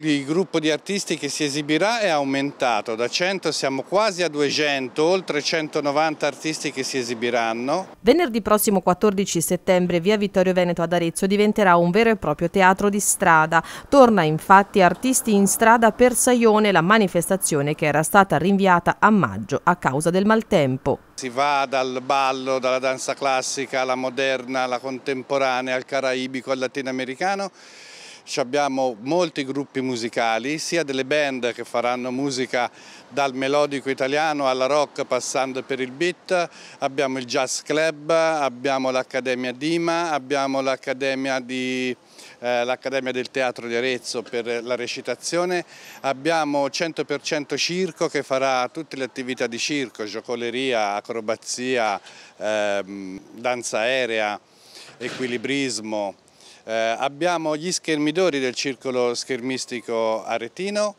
Il gruppo di artisti che si esibirà è aumentato, da 100 siamo quasi a 200, oltre 190 artisti che si esibiranno. Venerdì prossimo 14 settembre via Vittorio Veneto ad Arezzo diventerà un vero e proprio teatro di strada. Torna infatti Artisti in strada per Saione, la manifestazione che era stata rinviata a maggio a causa del maltempo. Si va dal ballo, dalla danza classica alla moderna, alla contemporanea, al caraibico, al latinoamericano abbiamo molti gruppi musicali, sia delle band che faranno musica dal melodico italiano alla rock passando per il beat, abbiamo il jazz club, abbiamo l'Accademia Dima, abbiamo l'Accademia di eh, l'Accademia del Teatro di Arezzo per la recitazione, abbiamo 100% circo che farà tutte le attività di circo, giocoleria, acrobazia, ehm, danza aerea, equilibrismo. Eh, abbiamo gli schermidori del circolo schermistico aretino,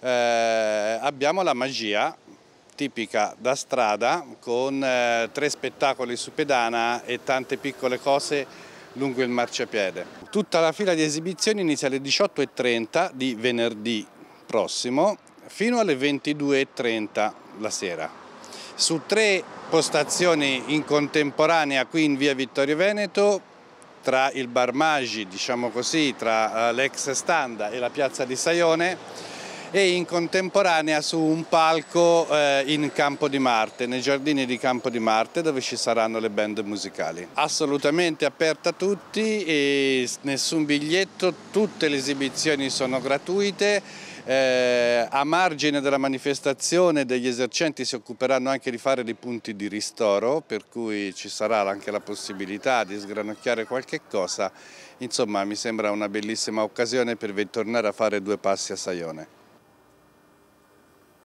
eh, abbiamo la magia tipica da strada con eh, tre spettacoli su pedana e tante piccole cose lungo il marciapiede. Tutta la fila di esibizioni inizia alle 18.30 di venerdì prossimo fino alle 22.30 la sera. Su tre postazioni in contemporanea qui in via Vittorio Veneto tra il Bar diciamo così, tra eh, l'ex standa e la piazza di Saione e in contemporanea su un palco eh, in Campo di Marte, nei giardini di Campo di Marte dove ci saranno le band musicali. Assolutamente aperta a tutti, e nessun biglietto, tutte le esibizioni sono gratuite. Eh, a margine della manifestazione degli esercenti si occuperanno anche di fare dei punti di ristoro, per cui ci sarà anche la possibilità di sgranocchiare qualche cosa. Insomma, mi sembra una bellissima occasione per tornare a fare due passi a Saione.